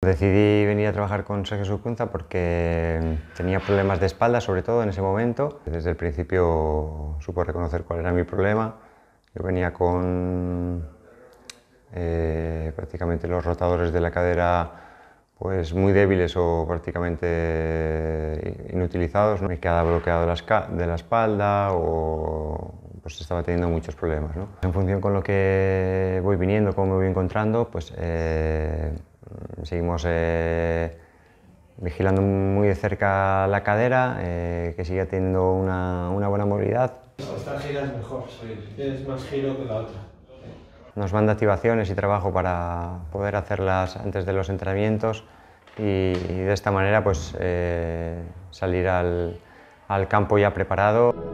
Decidí venir a trabajar con Sergio Surcunza porque mm, tenía problemas de espalda, sobre todo en ese momento. Desde el principio supo reconocer cuál era mi problema. Yo venía con eh, prácticamente los rotadores de la cadera pues muy débiles o prácticamente eh, inutilizados. ¿no? Me quedaba bloqueado de la espalda o pues estaba teniendo muchos problemas. En función con lo que voy viniendo, cómo me voy encontrando, pues eh, seguimos eh, vigilando muy de cerca la cadera, eh, que sigue teniendo una, buena movilidad. Esta gira es mejor, tienes más giro que la otra. Nos manda activaciones y trabajo para poder hacerlas antes de los entrenamientos y, de esta manera pues eh, salir al campo ya preparado.